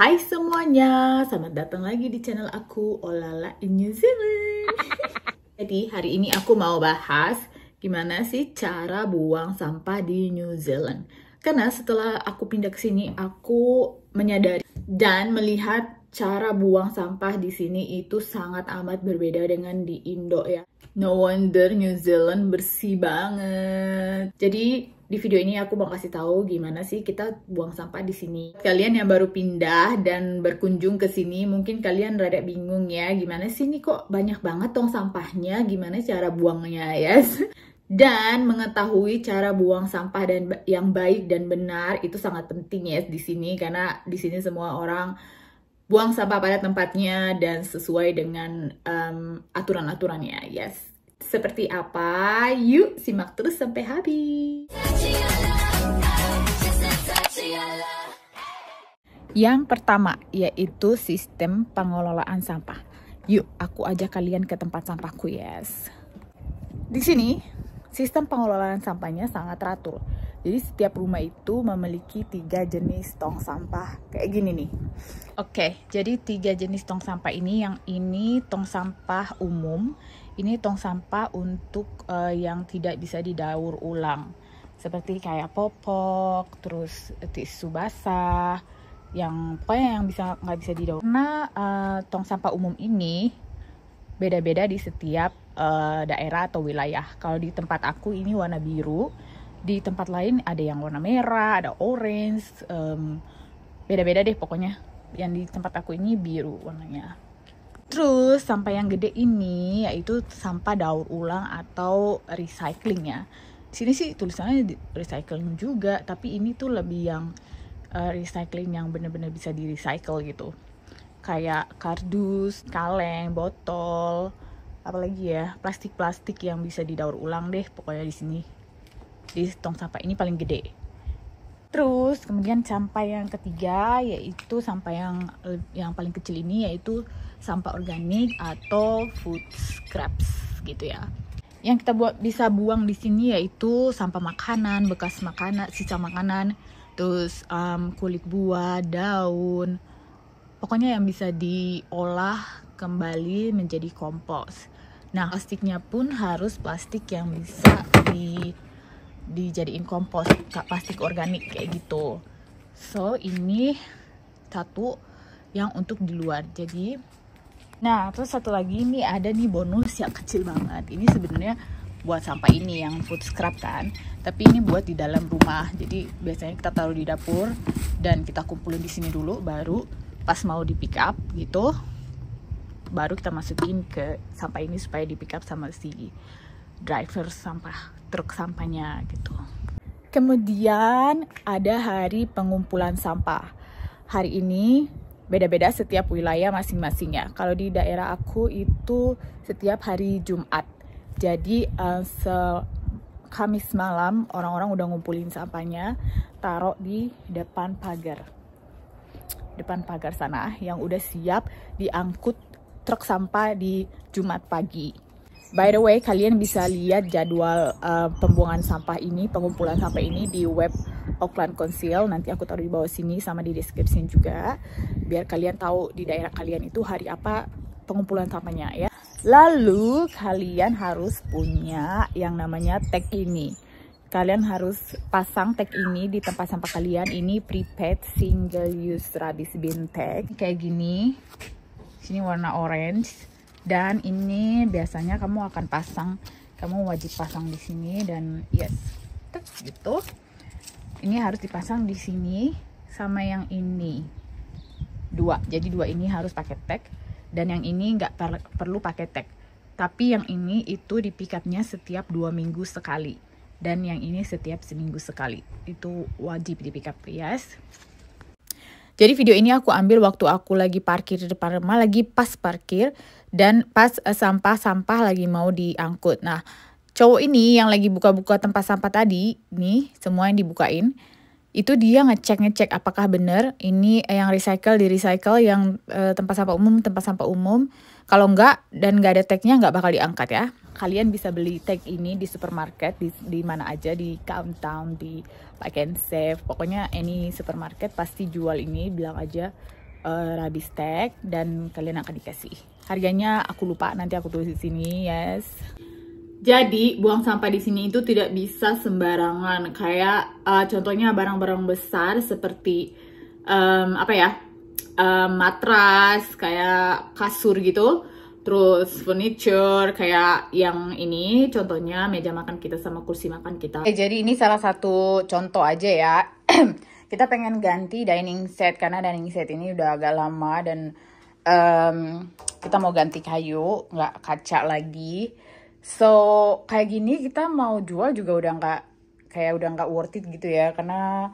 Hai semuanya, selamat datang lagi di channel aku Olala in New Zealand. Jadi hari ini aku mau bahas gimana sih cara buang sampah di New Zealand. Karena setelah aku pindah ke sini, aku menyadari dan melihat cara buang sampah di sini itu sangat amat berbeda dengan di Indo ya. No wonder New Zealand bersih banget. Jadi di video ini aku mau kasih tahu gimana sih kita buang sampah di sini. Kalian yang baru pindah dan berkunjung ke sini, mungkin kalian rada bingung ya, gimana sih ini kok banyak banget tong sampahnya, gimana cara buangnya ya. Yes. Dan mengetahui cara buang sampah dan yang baik dan benar itu sangat penting ya di sini karena di sini semua orang buang sampah pada tempatnya dan sesuai dengan um, aturan-aturannya. Yes seperti apa. Yuk simak terus sampai habis. Yang pertama yaitu sistem pengelolaan sampah. Yuk, aku ajak kalian ke tempat sampahku, yes. Di sini, sistem pengelolaan sampahnya sangat teratur. Jadi setiap rumah itu memiliki tiga jenis tong sampah kayak gini nih. Oke, jadi tiga jenis tong sampah ini. Yang ini tong sampah umum, ini tong sampah untuk uh, yang tidak bisa didaur ulang, seperti kayak popok, terus tisu basah, yang pokoknya yang bisa nggak bisa didaur. Karena uh, tong sampah umum ini beda-beda di setiap uh, daerah atau wilayah. Kalau di tempat aku ini warna biru, di tempat lain ada yang warna merah, ada orange, um, beda -beda deh pokoknya yang di tempat aku ini biru warnanya terus sampah yang gede ini yaitu sampah daur ulang atau recycling ya sini sih tulisannya recycling juga tapi ini tuh lebih yang uh, recycling yang bener-bener bisa di recycle gitu kayak kardus kaleng botol apalagi ya plastik-plastik yang bisa didaur ulang deh pokoknya di sini di tong sampah ini paling gede Terus kemudian sampah yang ketiga yaitu sampah yang yang paling kecil ini yaitu sampah organik atau food scraps gitu ya. Yang kita buat bisa buang di sini yaitu sampah makanan, bekas makanan, sisa makanan, terus um, kulit buah, daun, pokoknya yang bisa diolah kembali menjadi kompos. Nah, plastiknya pun harus plastik yang bisa di dijadiin kompos kak plastik organik kayak gitu so ini satu yang untuk di luar jadi nah terus satu lagi ini ada nih bonus yang kecil banget ini sebenarnya buat sampah ini yang food scrap kan tapi ini buat di dalam rumah jadi biasanya kita taruh di dapur dan kita kumpulin di sini dulu baru pas mau di pick up gitu baru kita masukin ke sampah ini supaya di pick up sama si driver sampah truk sampahnya gitu. Kemudian ada hari pengumpulan sampah. Hari ini beda-beda setiap wilayah masing-masingnya. Kalau di daerah aku itu setiap hari Jumat. Jadi uh, se Kamis malam orang-orang udah ngumpulin sampahnya, taruh di depan pagar. Depan pagar sana yang udah siap diangkut truk sampah di Jumat pagi. By the way, kalian bisa lihat jadwal uh, pembuangan sampah ini, pengumpulan sampah ini di web Auckland Council. Nanti aku taruh di bawah sini sama di deskripsi juga, biar kalian tahu di daerah kalian itu hari apa pengumpulan sampahnya ya. Lalu kalian harus punya yang namanya tag ini. Kalian harus pasang tag ini di tempat sampah kalian. Ini prepaid single use rubbish bin tag kayak gini. Sini warna orange dan ini biasanya kamu akan pasang kamu wajib pasang di sini dan yes gitu ini harus dipasang di sini sama yang ini dua jadi dua ini harus pakai tag dan yang ini nggak per perlu pakai tag tapi yang ini itu dipikatnya setiap dua minggu sekali dan yang ini setiap seminggu sekali itu wajib dipikat yes jadi video ini aku ambil waktu aku lagi parkir di depan rumah, lagi pas parkir dan pas eh, sampah-sampah lagi mau diangkut. Nah, cowok ini yang lagi buka-buka tempat sampah tadi, nih semua yang dibukain, itu dia ngecek-ngecek apakah benar ini yang recycle di recycle yang eh, tempat sampah umum tempat sampah umum kalau enggak dan enggak ada tagnya enggak bakal diangkat ya kalian bisa beli tag ini di supermarket di, di mana aja di Countdown di Pack and Save pokoknya any supermarket pasti jual ini bilang aja uh, eh, rabis tag dan kalian akan dikasih harganya aku lupa nanti aku tulis di sini yes jadi buang sampah di sini itu tidak bisa sembarangan kayak uh, contohnya barang-barang besar seperti um, apa ya um, matras kayak kasur gitu terus furniture kayak yang ini contohnya meja makan kita sama kursi makan kita. Eh jadi ini salah satu contoh aja ya. kita pengen ganti dining set karena dining set ini udah agak lama dan um, kita mau ganti kayu, nggak kaca lagi. So kayak gini kita mau jual juga udah nggak kayak udah nggak worth it gitu ya karena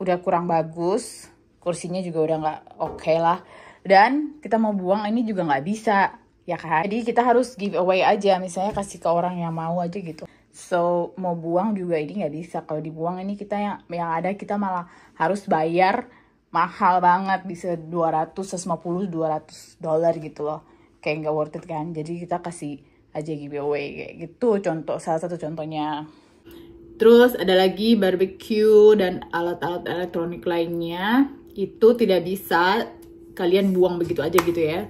udah kurang bagus kursinya juga udah nggak oke okay lah dan kita mau buang ini juga nggak bisa ya kan jadi kita harus give away aja misalnya kasih ke orang yang mau aja gitu so mau buang juga ini nggak bisa kalau dibuang ini kita yang yang ada kita malah harus bayar mahal banget bisa 200 150 200 dolar gitu loh kayak nggak worth it kan jadi kita kasih aja giveaway kayak gitu contoh salah satu contohnya Terus ada lagi barbecue dan alat-alat elektronik lainnya. Itu tidak bisa kalian buang begitu aja gitu ya.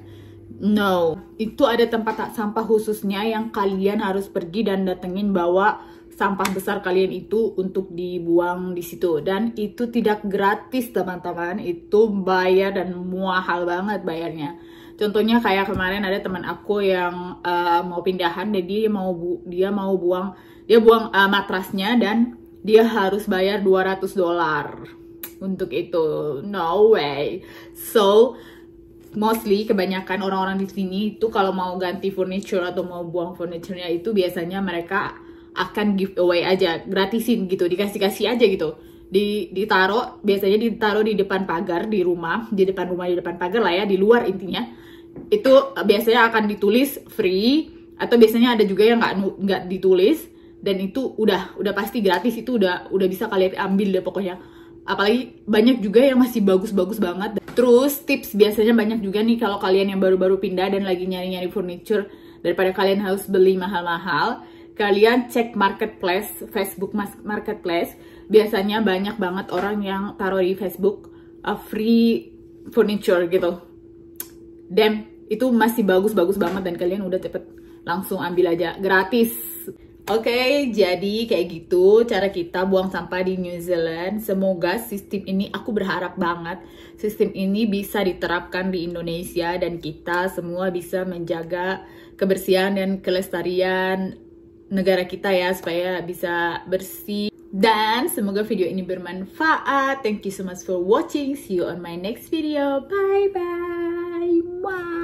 No, itu ada tempat tak sampah khususnya yang kalian harus pergi dan datengin bawa sampah besar kalian itu untuk dibuang di situ dan itu tidak gratis teman-teman itu bayar dan muahal banget bayarnya contohnya kayak kemarin ada teman aku yang uh, mau pindahan jadi dia mau bu dia mau buang dia buang uh, matrasnya dan dia harus bayar 200 dolar untuk itu no way so mostly kebanyakan orang-orang di sini itu kalau mau ganti furniture atau mau buang furniturnya itu biasanya mereka akan give away aja gratisin gitu dikasih-kasih aja gitu di ditaruh biasanya ditaro di depan pagar di rumah di depan rumah di depan pagar lah ya di luar intinya itu eh, biasanya akan ditulis free atau biasanya ada juga yang nggak nggak ditulis dan itu udah udah pasti gratis itu udah udah bisa kalian ambil deh pokoknya apalagi banyak juga yang masih bagus-bagus banget. Terus tips biasanya banyak juga nih kalau kalian yang baru-baru pindah dan lagi nyari-nyari furniture daripada kalian harus beli mahal-mahal, kalian cek marketplace, Facebook marketplace. Biasanya banyak banget orang yang taruh di Facebook uh, free furniture gitu. Damn, itu masih bagus-bagus banget dan kalian udah cepet langsung ambil aja gratis. Oke, jadi kayak gitu cara kita buang sampah di New Zealand. Semoga sistem ini aku berharap banget sistem ini bisa diterapkan di Indonesia dan kita semua bisa menjaga kebersihan dan kelestarian negara kita ya supaya bisa bersih. Dan semoga video ini bermanfaat. Thank you so much for watching. See you on my next video. Bye bye. Mwah.